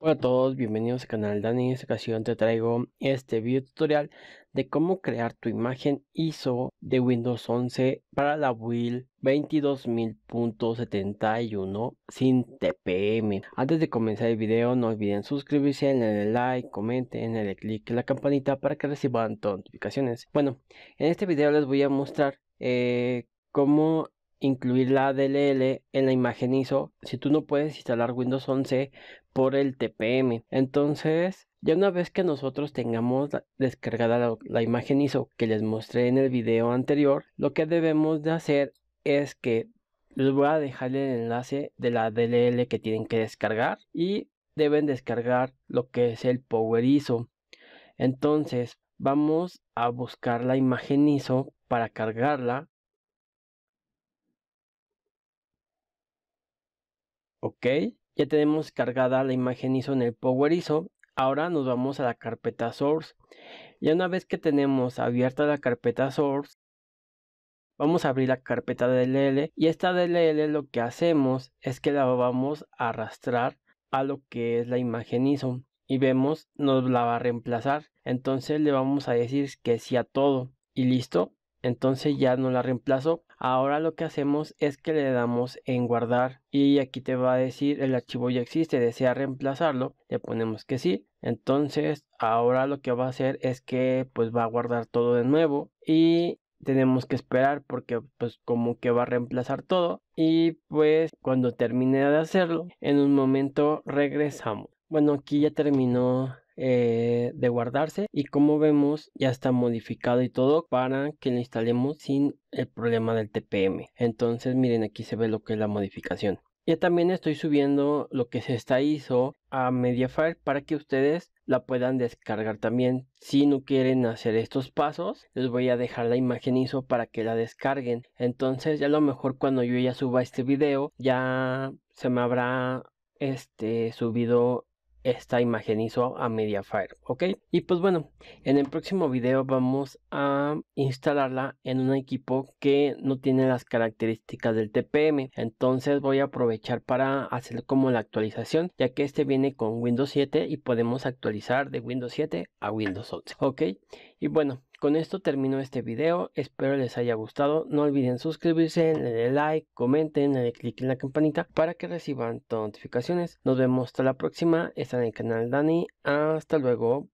Hola a todos, bienvenidos al canal Dani. En esta ocasión te traigo este video tutorial de cómo crear tu imagen ISO de Windows 11 para la build 22000.71 sin TPM. Antes de comenzar el video no olviden suscribirse, denle like, comenten, denle click en la campanita para que reciban notificaciones. Bueno, en este video les voy a mostrar eh, cómo incluir la DLL en la imagen ISO si tú no puedes instalar Windows 11 por el TPM. Entonces, ya una vez que nosotros tengamos descargada la, imagen ISO que les mostré en el video anterior, lo que debemos de hacer es que les voy a dejar el enlace de la DLL que tienen que descargar y deben descargar lo que es el Power ISO. Entonces, vamos a buscar la imagen ISO para cargarla Ok, ya tenemos cargada la imagen ISO en el Power ISO. Ahora nos vamos a la carpeta Source. y una vez que tenemos abierta la carpeta Source, vamos a abrir la carpeta DLL y esta DLL lo que hacemos es que la vamos a arrastrar a lo que es la imagen ISO y vemos nos la va a reemplazar entonces le vamos a decir que sí a todo y listo entonces ya no la reemplazo ahora lo que hacemos es que le damos en guardar y aquí te va a decir el archivo ya existe desea reemplazarlo le ponemos que sí entonces ahora lo que va a hacer es que pues va a guardar todo de nuevo y tenemos que esperar porque pues como que va a reemplazar todo y pues cuando termine de hacerlo en un momento regresamos bueno, aquí ya terminó eh, de guardarse y como vemos ya está modificado y todo para que lo instalemos sin el problema del TPM. Entonces miren aquí se ve lo que es la modificación. Ya también estoy subiendo lo que se está hizo a Mediafire para que ustedes la puedan descargar también. Si no quieren hacer estos pasos, les voy a dejar la imagen ISO para que la descarguen. Entonces, ya a lo mejor cuando yo ya suba este video, ya se me habrá este subido esta imagen ISO a Mediafire, ¿ok? Y pues bueno, en el próximo video vamos a instalarla en un equipo que no tiene las características del TPM, entonces voy a aprovechar para hacer como la actualización, ya que este viene con Windows 7 y podemos actualizar de Windows 7 a Windows 11, ¿ok? Y bueno, con esto termino este video, espero les haya gustado, no olviden suscribirse, denle like, comenten, darle click en la campanita para que reciban todas las notificaciones. Nos vemos hasta la próxima, está en el canal Dani, hasta luego.